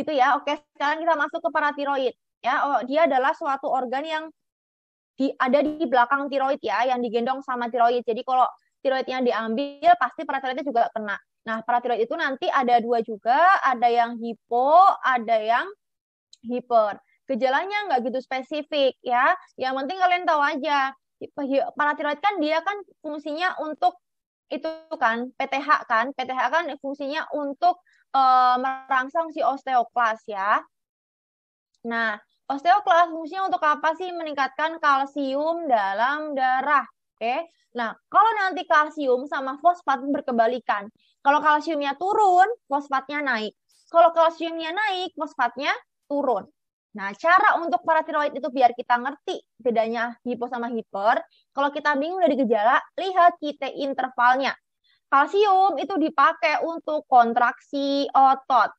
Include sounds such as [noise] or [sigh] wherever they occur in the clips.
gitu ya. Oke, sekarang kita masuk ke paratiroid. Ya, oh, dia adalah suatu organ yang di, ada di belakang tiroid ya, yang digendong sama tiroid. Jadi kalau tiroidnya diambil, pasti paratiroidnya juga kena. Nah, paratiroid itu nanti ada dua juga, ada yang hipo, ada yang hiper. Gejalanya nggak gitu spesifik ya. Yang penting kalian tahu aja. Paratiroid kan dia kan fungsinya untuk itu kan PTH kan PTH kan fungsinya untuk uh, merangsang si osteoklas ya. Nah, osteoklas fungsinya untuk apa sih? Meningkatkan kalsium dalam darah. Oke. Okay? Nah, kalau nanti kalsium sama fosfat berkebalikan. Kalau kalsiumnya turun, fosfatnya naik. Kalau kalsiumnya naik, fosfatnya turun. Nah, cara untuk paratiroid itu biar kita ngerti bedanya hipo sama hiper. Kalau kita bingung dari gejala, lihat kita intervalnya kalsium itu dipakai untuk kontraksi otot.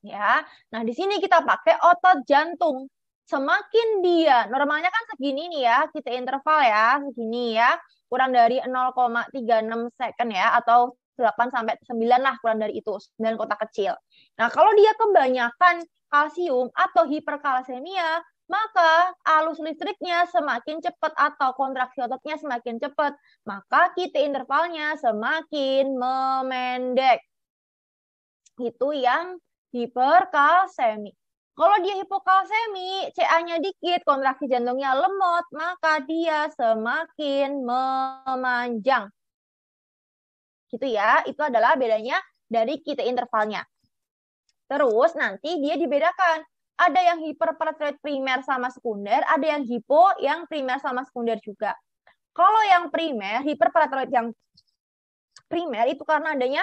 Ya. Nah, di sini kita pakai otot jantung. Semakin dia, normalnya kan segini nih ya, kita interval ya, segini ya, kurang dari 0,36 second ya atau 8 sampai 9 lah kurang dari itu, 9 kotak kecil. Nah, kalau dia kebanyakan kalsium atau hiperkalsemia, maka alus listriknya semakin cepat atau kontraksi ototnya semakin cepat, maka kita intervalnya semakin memendek. Itu yang hiperkalsemi. Kalau dia hipokalsemi, CA-nya dikit, kontraksi jantungnya lemot, maka dia semakin memanjang. Gitu ya, itu adalah bedanya dari kita intervalnya. Terus nanti dia dibedakan ada yang hiperparathyroid primer sama sekunder, ada yang hipo yang primer sama sekunder juga. Kalau yang primer, hiperparathyroid yang primer itu karena adanya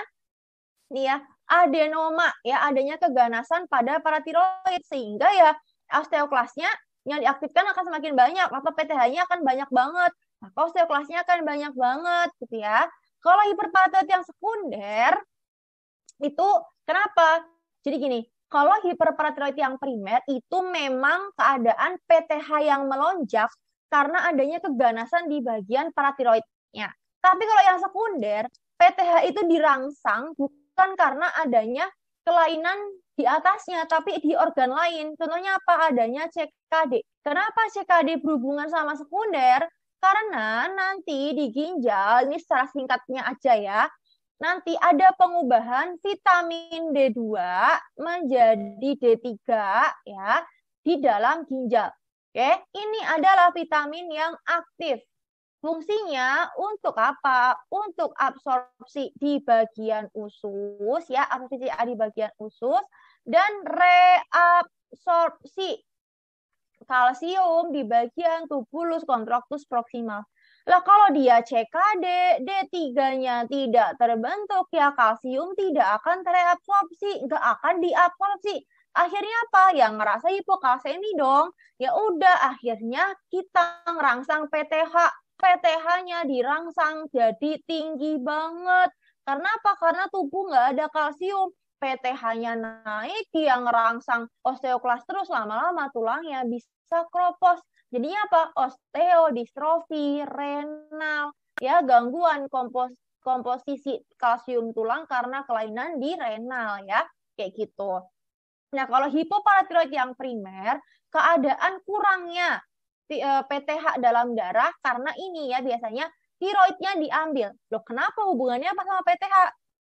nih ya adenoma ya adanya keganasan pada paratiroid sehingga ya osteoklasnya yang diaktifkan akan semakin banyak atau PTH-nya akan banyak banget maka osteoklasnya akan banyak banget gitu ya kalau hiperparathyroid yang sekunder itu kenapa jadi gini kalau hiperparathyroid yang primer itu memang keadaan PTH yang melonjak karena adanya keganasan di bagian paratiroidnya. Tapi kalau yang sekunder, PTH itu dirangsang bukan karena adanya kelainan di atasnya, tapi di organ lain. Contohnya apa? Adanya CKD. Kenapa CKD berhubungan sama sekunder? Karena nanti di ginjal, ini secara singkatnya aja ya, nanti ada pengubahan vitamin D2 menjadi D3 ya di dalam ginjal. Oke, ini adalah vitamin yang aktif. Fungsinya untuk apa? Untuk absorpsi di bagian usus ya, absorpsi di bagian usus dan reabsorpsi kalsium di bagian tubulus kontraktus proximal. Lah kalau dia CKD, D3-nya tidak terbentuk, ya kalsium tidak akan terabsorpsi, nggak akan diabsorpsi. Akhirnya apa? Yang ngerasa hipokalsemi dong. Ya udah, akhirnya kita ngerangsang PTH. PTH-nya dirangsang jadi tinggi banget. Karena apa? Karena tubuh nggak ada kalsium. PTH-nya naik, dia ngerangsang osteoklas terus lama-lama tulangnya bisa kropos Jadinya apa? Osteo, renal, ya gangguan kompos komposisi kalsium tulang karena kelainan di renal ya, kayak gitu. Nah, kalau hipoparatiroid yang primer, keadaan kurangnya PTH e, dalam darah karena ini ya biasanya tiroidnya diambil. Loh, kenapa hubungannya apa sama PTH?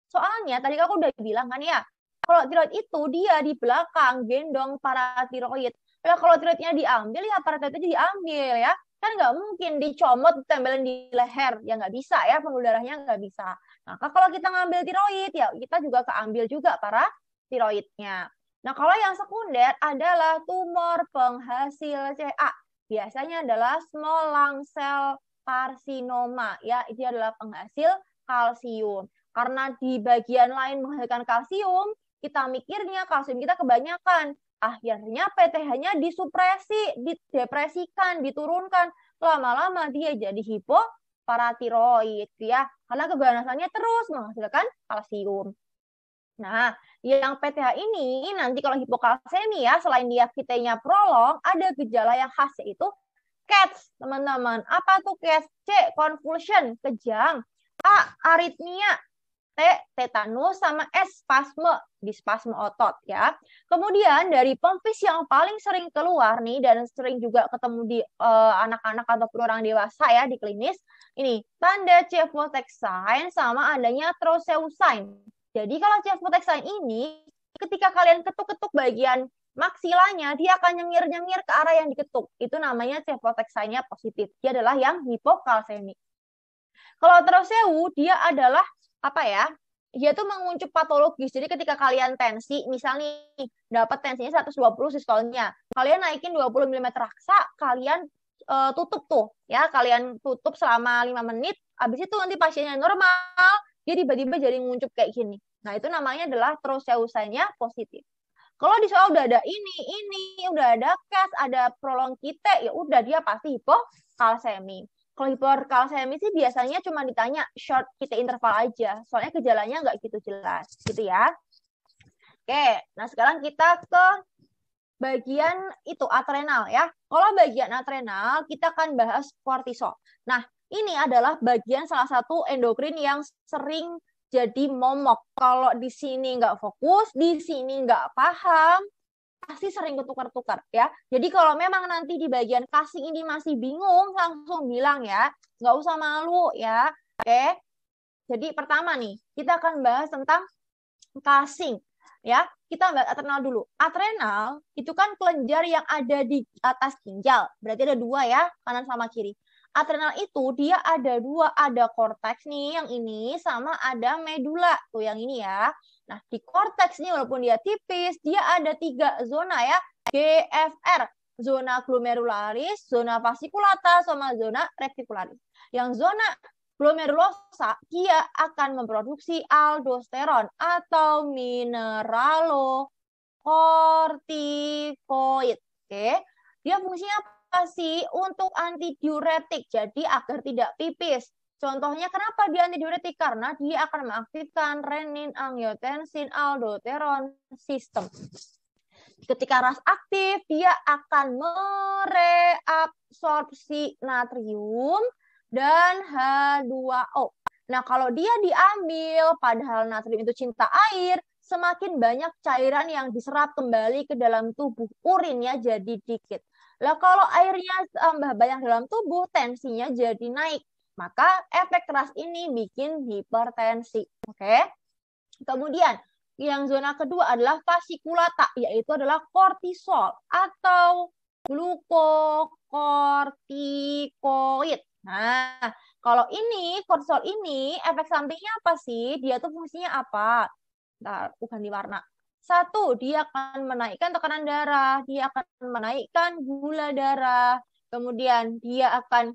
Soalnya tadi aku udah bilang kan ya, kalau tiroid itu dia di belakang gendong paratiroid ya kalau treatnya diambil ya aparatnya diambil ya kan nggak mungkin dicomot tempelin di leher ya nggak bisa ya pembuluh darahnya nggak bisa nah kalau kita ngambil tiroid ya kita juga keambil juga para tiroidnya nah kalau yang sekunder adalah tumor penghasil CA biasanya adalah small lung cell karsinoma ya itu adalah penghasil kalsium karena di bagian lain menghasilkan kalsium kita mikirnya kalsium kita kebanyakan akhirnya PTH-nya disupresi, didepresikan, diturunkan. Lama-lama dia jadi hipo paratiroid ya, karena keganasannya terus menghasilkan kalsium. Nah, yang PTH ini nanti kalau hipokalsemi ya, selain dia kitanya prolong, ada gejala yang khas yaitu CATS, teman-teman. Apa tuh CATS? C, convulsion, kejang. A, aritmia, T, tetanus, sama S, spasme, di spasme otot ya. Kemudian dari pemvis yang paling sering keluar nih dan sering juga ketemu di eh, anak-anak uh, ataupun orang dewasa ya di klinis, ini tanda cefoteksain sama adanya troseusain. Jadi kalau cefoteksain ini ketika kalian ketuk-ketuk bagian maksilanya dia akan nyengir-nyengir ke arah yang diketuk. Itu namanya cefoteksainnya positif. Dia adalah yang hipokalsemik. Kalau troseu dia adalah apa ya dia tuh menguncup patologis. Jadi ketika kalian tensi, misalnya dapat tensinya 120 sistolnya, kalian naikin 20 mm raksa, kalian e, tutup tuh, ya kalian tutup selama 5 menit, habis itu nanti pasiennya normal, dia tiba-tiba jadi nguncup kayak gini. Nah itu namanya adalah troseusanya positif. Kalau di soal udah ada ini, ini, udah ada cash, ada prolong kite, ya udah dia pasti hipokalsemi kalau hiperkalsemi sih biasanya cuma ditanya short kita interval aja, soalnya gejalanya nggak gitu jelas, gitu ya. Oke, nah sekarang kita ke bagian itu adrenal ya. Kalau bagian adrenal kita akan bahas kortisol. Nah, ini adalah bagian salah satu endokrin yang sering jadi momok. Kalau di sini nggak fokus, di sini nggak paham, pasti sering ketukar-tukar ya. Jadi kalau memang nanti di bagian kasih ini masih bingung, langsung bilang ya, nggak usah malu ya. Oke. Jadi pertama nih, kita akan bahas tentang kasing ya. Kita bahas adrenal dulu. Adrenal itu kan kelenjar yang ada di atas ginjal. Berarti ada dua ya, kanan sama kiri. Adrenal itu dia ada dua, ada korteks nih yang ini sama ada medula tuh yang ini ya. Nah, di korteks ini walaupun dia tipis, dia ada tiga zona ya, GFR, zona glomerularis, zona fasciculata, sama zona retikularis Yang zona glomerulosa, dia akan memproduksi aldosteron atau mineralokortikoid. Oke, dia fungsinya apa sih? Untuk antidiuretik, jadi agar tidak pipis. Contohnya kenapa dia antidiuretik? Karena dia akan mengaktifkan renin, angiotensin, aldosteron sistem. Ketika ras aktif, dia akan mereabsorpsi natrium dan H2O. Nah, kalau dia diambil, padahal natrium itu cinta air, semakin banyak cairan yang diserap kembali ke dalam tubuh urinnya jadi dikit. Lah kalau airnya tambah eh, banyak dalam tubuh, tensinya jadi naik maka efek keras ini bikin hipertensi. Oke. Okay? Kemudian yang zona kedua adalah vasikulata, yaitu adalah kortisol atau glukokortikoid. Nah, kalau ini kortisol ini efek sampingnya apa sih? Dia tuh fungsinya apa? Bentar, bukan di warna. Satu, dia akan menaikkan tekanan darah, dia akan menaikkan gula darah, kemudian dia akan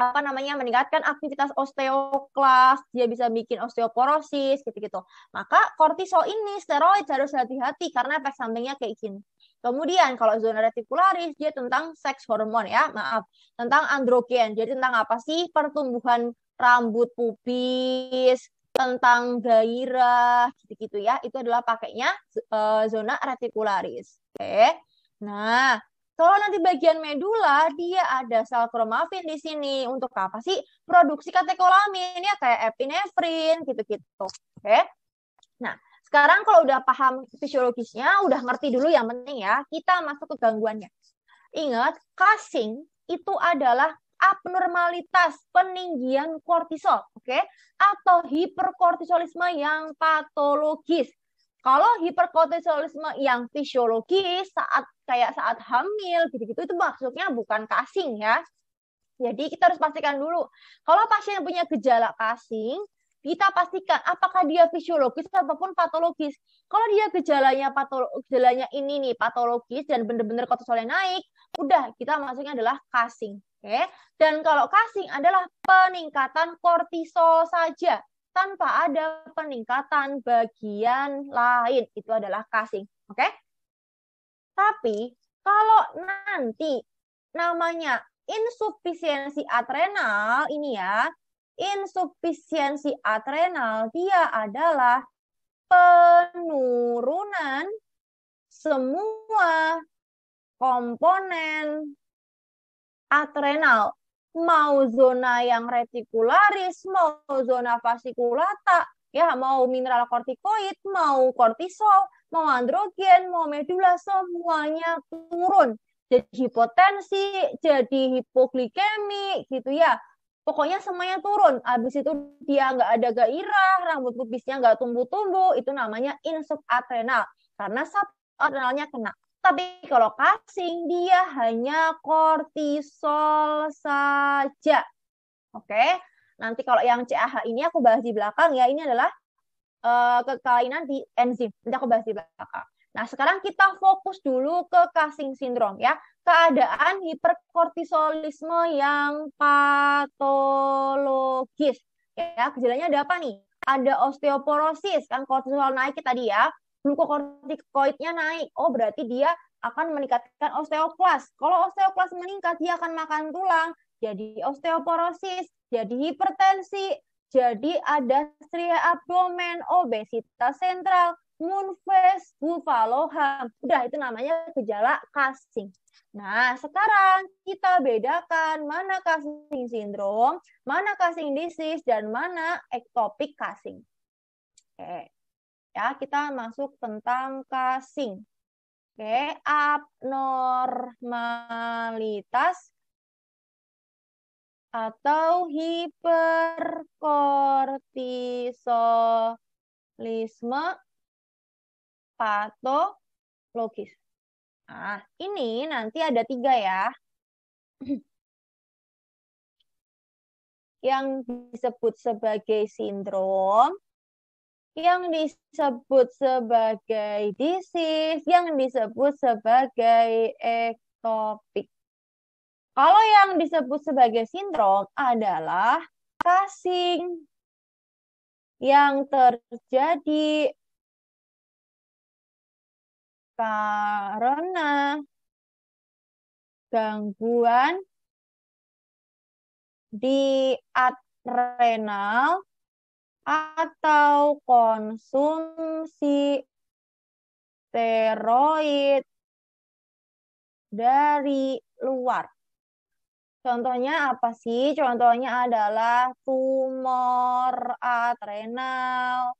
apa namanya meningkatkan aktivitas osteoklas, dia bisa bikin osteoporosis gitu-gitu. Maka kortisol ini steroid harus hati-hati karena efek sampingnya kayak gini. Kemudian kalau zona retikularis dia tentang seks hormon ya, maaf, tentang androgen. Jadi tentang apa sih pertumbuhan rambut pubis, tentang gairah gitu-gitu ya. Itu adalah pakainya eh, zona retikularis. Oke. Okay. Nah, kalau nanti bagian medula, dia ada sel kromafin di sini. Untuk apa sih? Produksi katekolamin, ya kayak epinefrin, gitu-gitu. Oke? Nah, sekarang kalau udah paham fisiologisnya, udah ngerti dulu yang penting ya, kita masuk ke gangguannya. Ingat, kasing itu adalah abnormalitas peninggian kortisol, oke? Okay? Atau hiperkortisolisme yang patologis. Kalau hiperkortisolisme yang fisiologis saat kayak saat hamil gitu-gitu itu maksudnya bukan kasing ya. Jadi kita harus pastikan dulu kalau pasien yang punya gejala kasing, kita pastikan apakah dia fisiologis ataupun patologis. Kalau dia gejalanya patologis, gejalanya ini nih patologis dan benar-benar kortisolnya naik, udah kita maksudnya adalah kasing. Oke. Okay? Dan kalau kasing adalah peningkatan kortisol saja tanpa ada peningkatan bagian lain. Itu adalah kasing. Oke? Tapi kalau nanti namanya insufisiensi adrenal ini ya, insufisiensi adrenal dia adalah penurunan semua komponen adrenal mau zona yang retikularis, mau zona vasikulata, ya mau mineral kortikoid, mau kortisol, mau androgen, mau medula, semuanya turun. Jadi hipotensi, jadi hipoglikemi, gitu ya. Pokoknya semuanya turun. Habis itu dia nggak ada gairah, rambut pubisnya nggak tumbuh-tumbuh, itu namanya insub adrenal. Karena sub adrenalnya kena. Tapi kalau kasing dia hanya kortisol saja. Oke. Nanti kalau yang CAH ini aku bahas di belakang ya. Ini adalah uh, eh, kekalainan di enzim. Nanti aku bahas di belakang. Nah, sekarang kita fokus dulu ke kasing sindrom ya. Keadaan hiperkortisolisme yang patologis. Ya, gejalanya ada apa nih? Ada osteoporosis kan kortisol naik tadi ya glukokortikoidnya naik. Oh, berarti dia akan meningkatkan osteoklas. Kalau osteoklas meningkat, dia akan makan tulang, jadi osteoporosis, jadi hipertensi, jadi ada stria abdomen, obesitas sentral, moon face, buffaloham. Udah, itu namanya gejala casing. Nah, sekarang kita bedakan mana casing sindrom, mana casing disease, dan mana ectopic casing. Oke. Okay ya kita masuk tentang kasing oke abnormalitas atau hiperkortisolisme patologis. Nah, ini nanti ada tiga ya. [clears throat] Yang disebut sebagai sindrom, yang disebut sebagai disease, yang disebut sebagai ectopic. Kalau yang disebut sebagai sindrom adalah passing yang terjadi karena gangguan di adrenal atau konsumsi steroid dari luar. Contohnya apa sih? Contohnya adalah tumor adrenal,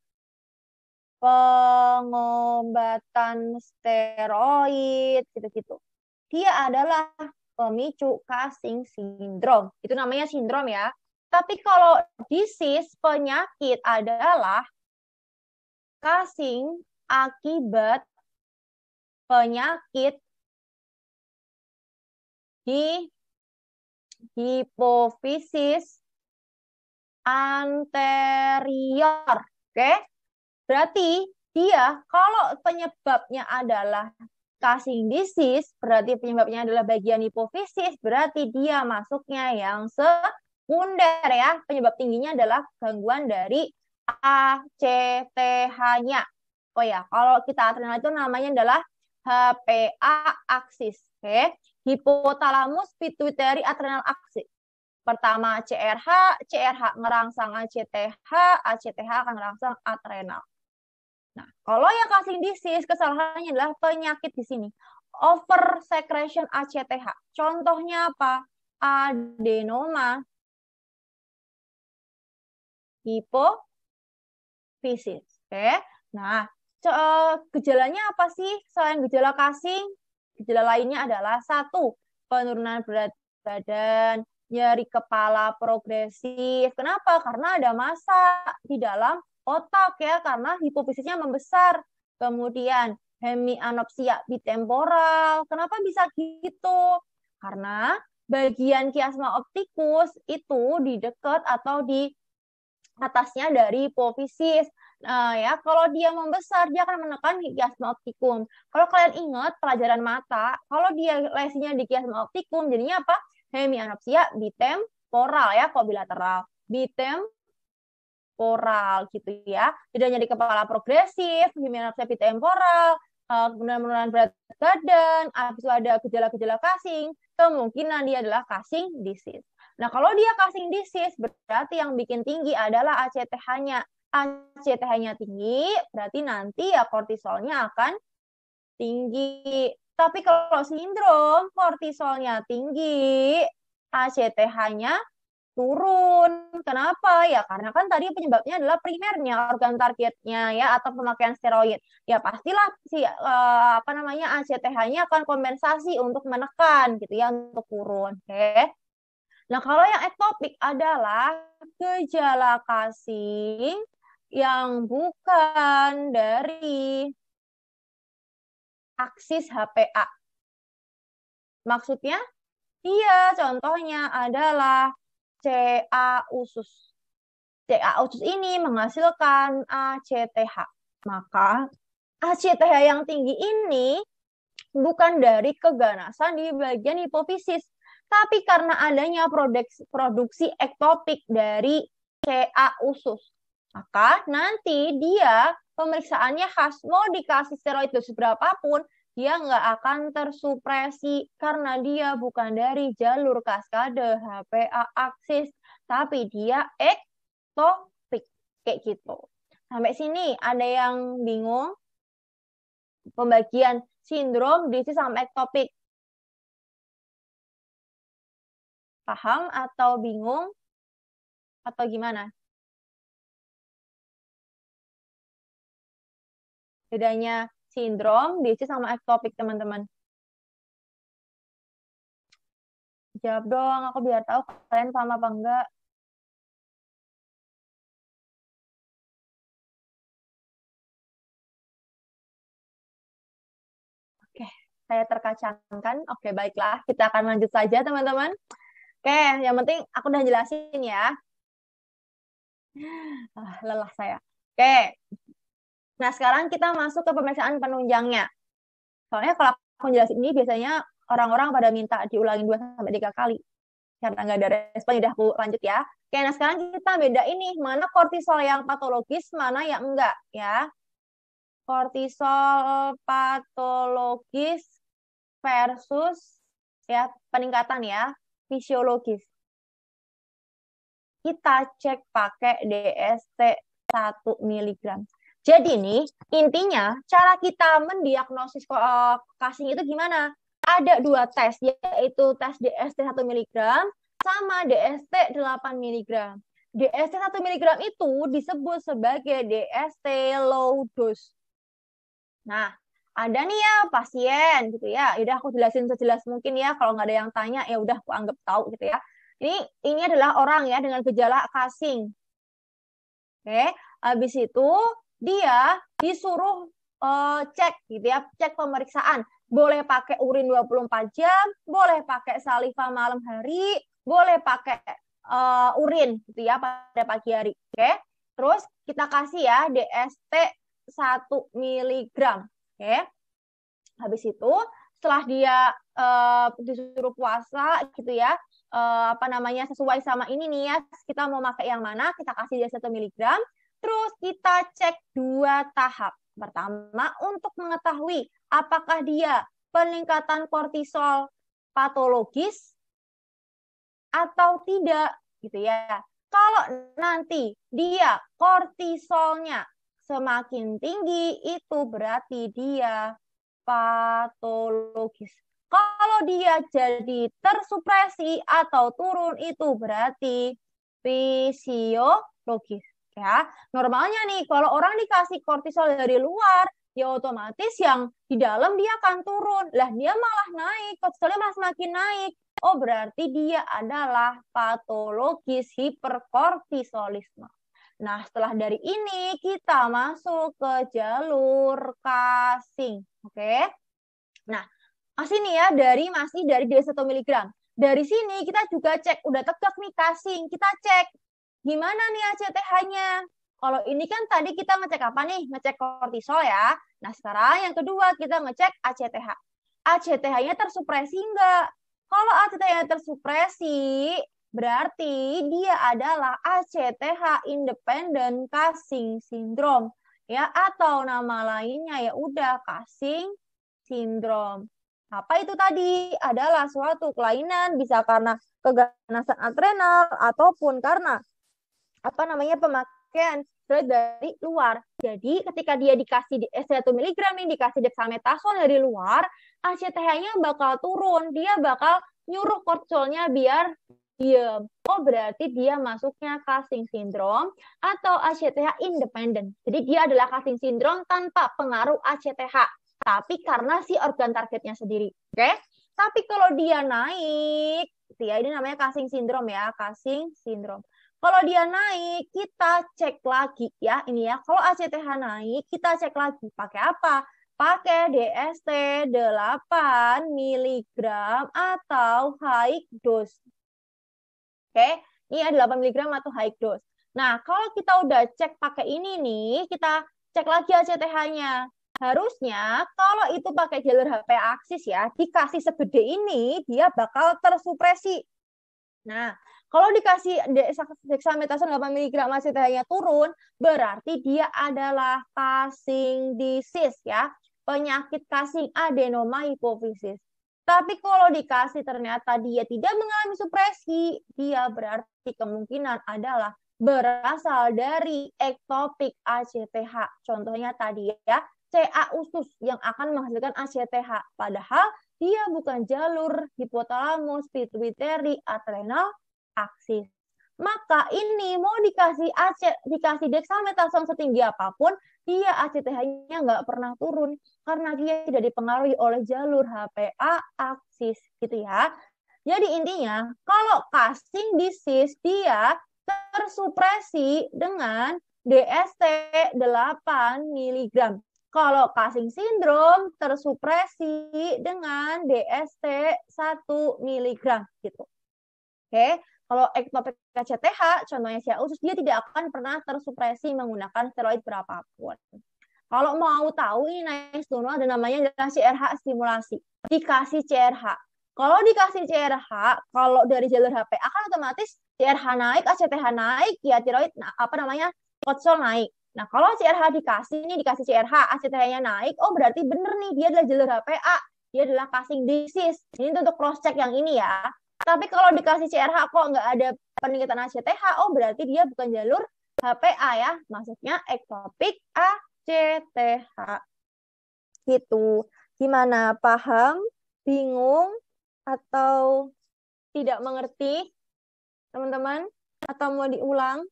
pengobatan steroid, gitu-gitu. Dia adalah pemicu Cushing sindrom. Itu namanya sindrom ya. Tapi kalau disease penyakit adalah kasing akibat penyakit di hipofisis anterior. Oke. Berarti dia kalau penyebabnya adalah kasing disease, berarti penyebabnya adalah bagian hipofisis, berarti dia masuknya yang se sekunder ya, penyebab tingginya adalah gangguan dari acth nya Oh ya, kalau kita adrenal itu namanya adalah HPA axis, Oke, okay? hipotalamus pituitary adrenal axis. Pertama CRH, CRH ngerangsang ACTH, ACTH akan ngerangsang adrenal. Nah, kalau yang kasih disease kesalahannya adalah penyakit di sini. Over secretion ACTH. Contohnya apa? Adenoma hipofisis. Oke. Nah, e, gejalanya apa sih? Selain gejala kasing, gejala lainnya adalah satu, penurunan berat badan, nyeri kepala progresif. Kenapa? Karena ada masa di dalam otak ya, karena hipofisisnya membesar. Kemudian hemianopsia bitemporal. Kenapa bisa gitu? Karena bagian kiasma optikus itu di dekat atau di atasnya dari hipofisis. Nah, ya, kalau dia membesar, dia akan menekan kiasma optikum. Kalau kalian ingat pelajaran mata, kalau dia lesinya di kiasma optikum, jadinya apa? Hemianopsia bitemporal ya, kok bilateral. Bitem poral gitu ya. Tidak hanya di kepala progresif, hemianopsia bitemporal, eh, kemudian penurunan berat badan, habis itu ada gejala-gejala kasing, kemungkinan dia adalah kasing disease. Nah, kalau dia kasing disis berarti yang bikin tinggi adalah ACTH-nya. ACTH-nya tinggi, berarti nanti ya kortisolnya akan tinggi. Tapi kalau sindrom, kortisolnya tinggi, ACTH-nya turun. Kenapa? Ya karena kan tadi penyebabnya adalah primernya organ targetnya ya atau pemakaian steroid. Ya pastilah si eh, apa namanya ACTH-nya akan kompensasi untuk menekan gitu ya untuk turun. Oke. Okay? Nah, kalau yang ektopik adalah gejala kasih yang bukan dari aksis HPA. Maksudnya, dia contohnya adalah CA usus. CA usus ini menghasilkan ACTH. Maka ACTH yang tinggi ini bukan dari keganasan di bagian hipofisis, tapi karena adanya produksi, produksi ektopik dari CA usus, maka nanti dia pemeriksaannya khas mau dikasih steroid dosis berapapun, dia nggak akan tersupresi karena dia bukan dari jalur kaskade HPA aksis, tapi dia ektopik. Kayak gitu. Sampai sini ada yang bingung? Pembagian sindrom, disease, sama ektopik paham atau bingung atau gimana? Bedanya sindrom, DC sama ectopic teman-teman. Jawab dong, aku biar tahu kalian paham apa enggak. saya terkacangkan. Oke, baiklah, kita akan lanjut saja, teman-teman. Oke, yang penting aku udah jelasin ya. Ah, lelah saya. Oke. Nah, sekarang kita masuk ke pemeriksaan penunjangnya. Soalnya kalau aku jelasin ini biasanya orang-orang pada minta diulangin 2 sampai 3 kali. Karena nggak ada respon, udah aku lanjut ya. Oke, nah sekarang kita beda ini mana kortisol yang patologis, mana yang enggak ya. Kortisol patologis versus ya peningkatan ya fisiologis. Kita cek pakai DST 1 mg. Jadi ini intinya cara kita mendiagnosis eh, kasing itu gimana? Ada dua tes, yaitu tes DST 1 mg sama DST 8 mg. DST 1 mg itu disebut sebagai DST low dose. Nah, ada nih ya pasien gitu ya. ya udah aku jelasin sejelas mungkin ya kalau nggak ada yang tanya ya udah aku anggap tahu gitu ya ini ini adalah orang ya dengan gejala kasing oke habis itu dia disuruh uh, cek gitu ya cek pemeriksaan boleh pakai urin 24 jam boleh pakai saliva malam hari boleh pakai uh, urin gitu ya pada pagi hari oke terus kita kasih ya DST 1 miligram okay? habis itu setelah dia uh, disuruh puasa gitu ya uh, apa namanya sesuai sama ini nih ya kita mau pakai yang mana kita kasih dia 1 mg. terus kita cek dua tahap pertama untuk mengetahui apakah dia peningkatan kortisol patologis atau tidak gitu ya kalau nanti dia kortisolnya Semakin tinggi itu berarti dia patologis. Kalau dia jadi tersupresi atau turun itu berarti fisiologis. Ya, normalnya nih kalau orang dikasih kortisol dari luar, ya otomatis yang di dalam dia akan turun. Lah dia malah naik, kortisolnya malah semakin naik. Oh berarti dia adalah patologis hiperkortisolisme. Nah, setelah dari ini kita masuk ke jalur kasing. Oke. Okay? Nah, masih nih ya dari masih dari D1 mg. Dari sini kita juga cek udah tegak nih kasing. Kita cek gimana nih ACTH-nya. Kalau ini kan tadi kita ngecek apa nih? Ngecek kortisol ya. Nah, sekarang yang kedua kita ngecek ACTH. ACTH-nya tersupresi enggak? Kalau ACTH-nya tersupresi, Berarti dia adalah ACTH independent Cushing syndrome ya atau nama lainnya ya udah Cushing syndrome. Apa itu tadi? Adalah suatu kelainan bisa karena keganasan adrenal ataupun karena apa namanya pemakaian steroid dari luar. Jadi ketika dia dikasih di, eh, 1 mg ini dikasih dexamethasone dari luar, ACTH-nya bakal turun, dia bakal nyuruh kortisolnya biar diem. Oh, berarti dia masuknya casting syndrome atau ACTH independen. Jadi dia adalah casting syndrome tanpa pengaruh ACTH, tapi karena si organ targetnya sendiri. Oke? Okay? Tapi kalau dia naik, gitu ya ini namanya casting syndrome ya, casting syndrome. Kalau dia naik, kita cek lagi ya ini ya. Kalau ACTH naik, kita cek lagi pakai apa? pakai DST 8 mg atau high dose. Oke, ini ada 8 mg atau high dose. Nah, kalau kita udah cek pakai ini nih, kita cek lagi ACTH-nya. Harusnya kalau itu pakai jalur HP aksis ya, dikasih segede ini, dia bakal tersupresi. Nah, kalau dikasih dexamethasone 8 mg ACTH-nya turun, berarti dia adalah passing disease ya, penyakit kasing adenoma hipofisis. Tapi kalau dikasih ternyata dia tidak mengalami supresi, dia berarti kemungkinan adalah berasal dari ektopik ACTH. Contohnya tadi ya, CA usus yang akan menghasilkan ACTH. Padahal dia bukan jalur hipotalamus, pituitary, adrenal, aksis maka ini mau dikasih AC, dikasih dexamethasone setinggi apapun, dia ACTH-nya nggak pernah turun karena dia tidak dipengaruhi oleh jalur HPA aksis gitu ya. Jadi intinya kalau casting disease dia tersupresi dengan DST 8 mg. Kalau casting sindrom tersupresi dengan DST 1 mg gitu. Oke, okay. Kalau ektopik KCTH, contohnya sial usus, dia tidak akan pernah tersupresi menggunakan steroid berapapun. Kalau mau tahu ini naik turun ada namanya dikasih RH stimulasi. Dikasih CRH. Kalau dikasih CRH, kalau dari jalur HP akan otomatis CRH naik, ACTH naik, ya tiroid nah, apa namanya? kotsol naik. Nah, kalau CRH dikasih ini dikasih CRH, ACTH-nya naik, oh berarti bener nih dia adalah jalur HPA, dia adalah passing disease. Ini untuk cross check yang ini ya. Tapi kalau dikasih CRH kok nggak ada peningkatan ACTH, oh berarti dia bukan jalur HPA ya, maksudnya ektopik ACTH. Gitu. Gimana? Paham? Bingung? Atau tidak mengerti? Teman-teman? Atau mau diulang?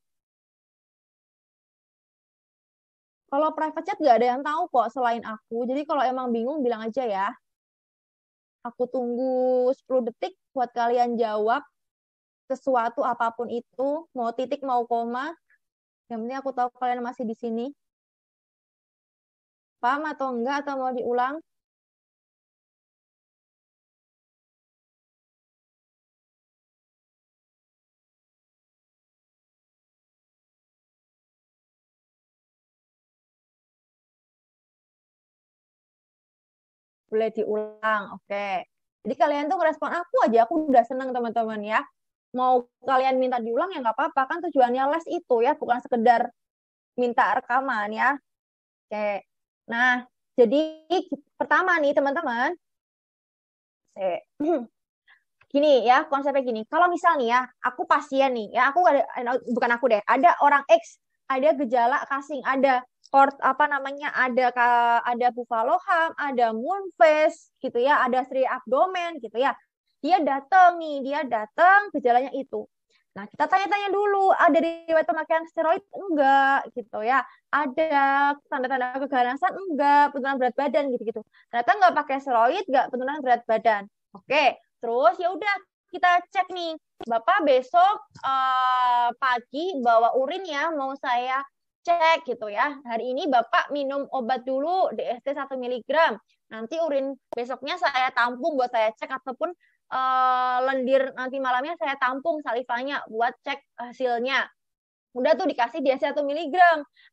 Kalau private chat nggak ada yang tahu kok selain aku. Jadi kalau emang bingung bilang aja ya. Aku tunggu 10 detik buat kalian jawab sesuatu apapun itu, mau titik mau koma. Yang penting aku tahu kalian masih di sini. Paham atau enggak atau mau diulang? boleh diulang oke okay. jadi kalian tuh ngerespon aku aja aku udah seneng teman-teman ya mau kalian minta diulang ya nggak apa-apa kan tujuannya les itu ya bukan sekedar minta rekaman ya oke okay. nah jadi pertama nih teman-teman [clears throat] gini ya konsepnya gini kalau misalnya nih ya aku pasien nih ya aku ada eh, bukan aku deh ada orang X ada gejala kasing ada Port apa namanya ada ada Buffalo Ham, ada moon face gitu ya, ada Sri Abdomen gitu ya. Dia datang nih, dia datang gejalanya itu. Nah, kita tanya-tanya dulu, ada riwayat pemakaian steroid enggak gitu ya? Ada tanda-tanda keganasan enggak? Penurunan berat badan gitu-gitu. Ternyata enggak pakai steroid, enggak penurunan berat badan. Oke, terus ya udah kita cek nih. Bapak besok uh, pagi bawa urin ya, mau saya cek gitu ya. Hari ini Bapak minum obat dulu DST 1 mg. Nanti urin besoknya saya tampung buat saya cek ataupun uh, lendir nanti malamnya saya tampung salivanya buat cek hasilnya. Udah tuh dikasih DST 1 mg.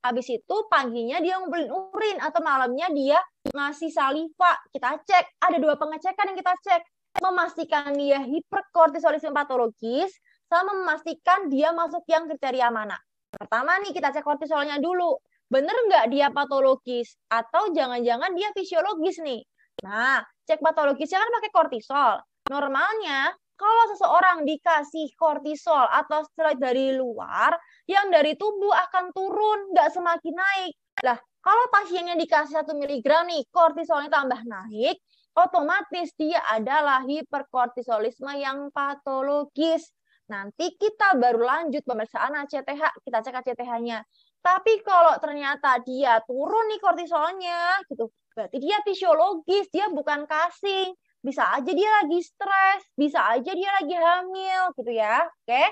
Habis itu paginya dia ngumpulin urin atau malamnya dia ngasih saliva. Kita cek. Ada dua pengecekan yang kita cek. Memastikan dia hiperkortisolisme patologis sama memastikan dia masuk yang kriteria mana. Pertama nih kita cek kortisolnya dulu. Bener nggak dia patologis? Atau jangan-jangan dia fisiologis nih? Nah, cek patologisnya kan pakai kortisol. Normalnya, kalau seseorang dikasih kortisol atau steroid dari luar, yang dari tubuh akan turun, nggak semakin naik. Lah, kalau pasiennya dikasih 1 mg nih, kortisolnya tambah naik, otomatis dia adalah hiperkortisolisme yang patologis. Nanti kita baru lanjut pemeriksaan ACTH, kita cek ACTH-nya. Tapi kalau ternyata dia turun nih kortisolnya gitu, berarti dia fisiologis, dia bukan kasing. Bisa aja dia lagi stres, bisa aja dia lagi hamil gitu ya. Oke.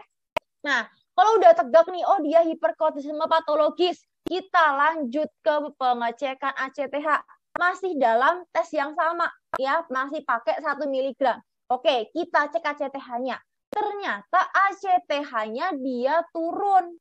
Nah, kalau udah tegak nih, oh dia hiperkortisisme patologis, kita lanjut ke pengecekan ACTH masih dalam tes yang sama ya, masih pakai 1 miligram. Oke, kita cek ACTH-nya ternyata ACTH-nya dia turun.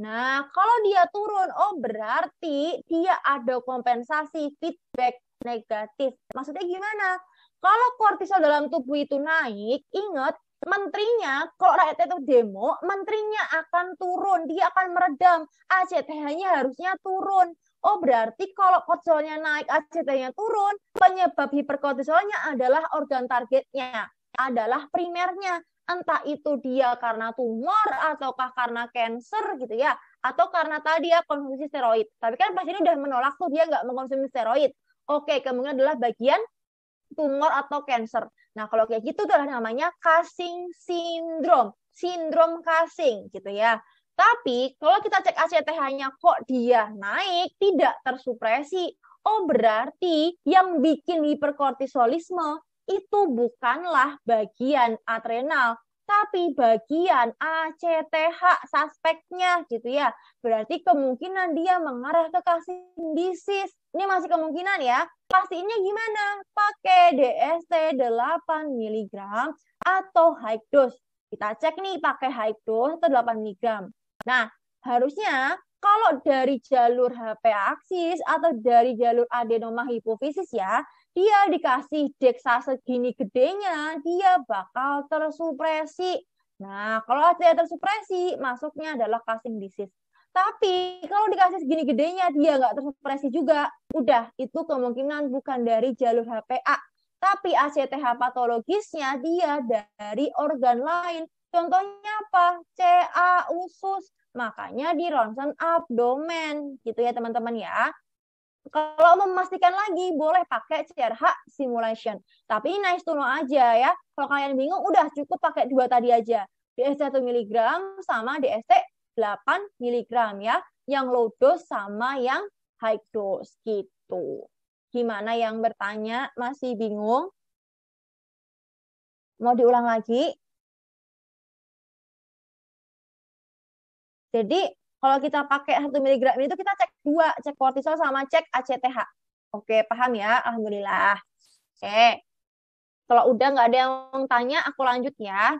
Nah, kalau dia turun, oh berarti dia ada kompensasi feedback negatif. Maksudnya gimana? Kalau kortisol dalam tubuh itu naik, ingat menterinya kalau rakyat itu demo, menterinya akan turun, dia akan meredam. ACTH-nya harusnya turun. Oh, berarti kalau kortisolnya naik, ACTH-nya turun, penyebab hiperkortisolnya adalah organ targetnya, adalah primernya entah itu dia karena tumor ataukah karena cancer gitu ya atau karena tadi ya konsumsi steroid tapi kan pasien udah menolak tuh dia nggak mengkonsumsi steroid oke kemungkinan adalah bagian tumor atau cancer nah kalau kayak gitu adalah namanya Cushing sindrom sindrom Cushing gitu ya tapi kalau kita cek ACTH-nya kok dia naik tidak tersupresi oh berarti yang bikin hiperkortisolisme itu bukanlah bagian adrenal, tapi bagian ACTH suspeknya gitu ya. Berarti kemungkinan dia mengarah ke kasindisis. Ini masih kemungkinan ya. Pastinya gimana? Pakai DST 8 mg atau high dose. Kita cek nih pakai high dose atau 8 mg. Nah, harusnya kalau dari jalur HP aksis atau dari jalur adenoma hipofisis ya, dia dikasih deksa segini gedenya, dia bakal tersupresi. Nah, kalau dia tersupresi, masuknya adalah casting disease. Tapi kalau dikasih segini gedenya, dia nggak tersupresi juga. Udah, itu kemungkinan bukan dari jalur HPA. Tapi ACTH patologisnya dia dari organ lain. Contohnya apa? CA, usus. Makanya di ronsen abdomen. Gitu ya, teman-teman ya. Kalau memastikan lagi, boleh pakai CRH simulation. Tapi nice to know aja ya. Kalau kalian bingung, udah cukup pakai dua tadi aja. DST 1 mg sama DST 8 mg ya. Yang low dose sama yang high dose gitu. Gimana yang bertanya? Masih bingung? Mau diulang lagi? Jadi kalau kita pakai 1 mg itu kita cek dua, cek kortisol sama cek ACTH. Oke, paham ya? Alhamdulillah. Oke. Kalau udah nggak ada yang tanya, aku lanjut ya.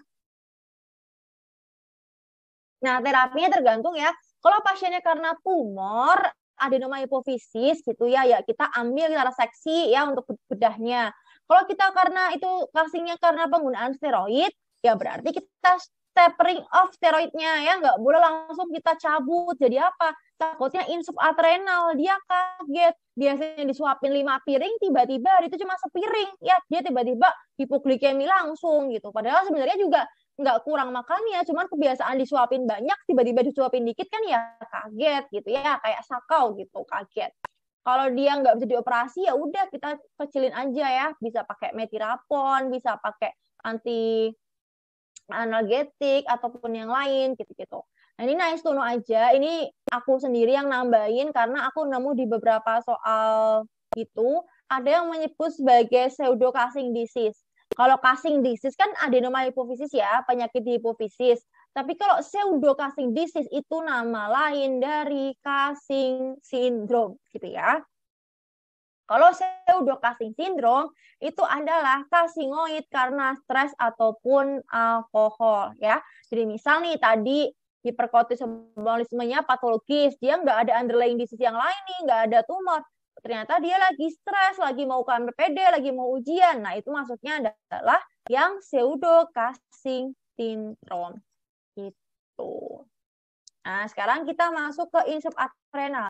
Nah, terapinya tergantung ya. Kalau pasiennya karena tumor, adenoma hipofisis gitu ya, ya kita ambil kita reseksi ya untuk bedahnya. Kalau kita karena itu kasingnya karena penggunaan steroid, ya berarti kita tapering off steroidnya ya nggak boleh langsung kita cabut jadi apa takutnya insup adrenal dia kaget biasanya disuapin lima piring tiba-tiba itu cuma sepiring ya dia tiba-tiba hipoglikemi langsung gitu padahal sebenarnya juga nggak kurang makannya cuman kebiasaan disuapin banyak tiba-tiba disuapin dikit kan ya kaget gitu ya kayak sakau gitu kaget kalau dia nggak bisa dioperasi ya udah kita kecilin aja ya bisa pakai metirapon bisa pakai anti Analgetik ataupun yang lain gitu-gitu. Nah, ini nice to know aja. Ini aku sendiri yang nambahin karena aku nemu di beberapa soal itu ada yang menyebut sebagai pseudo casing disease. Kalau casing disease kan adenoma hipofisis ya, penyakit hipofisis. Tapi kalau pseudo casing disease itu nama lain dari casing syndrome gitu ya. Kalau pseudo casting syndrome itu adalah kasingoid karena stres ataupun alkohol ya. Jadi misal nih tadi hiperkortisolismenya patologis, dia nggak ada underlying disease yang lain nih, nggak ada tumor. Ternyata dia lagi stres, lagi mau kamar PD, lagi mau ujian. Nah, itu maksudnya adalah yang pseudo casting syndrome. Gitu. Nah, sekarang kita masuk ke insub adrenal.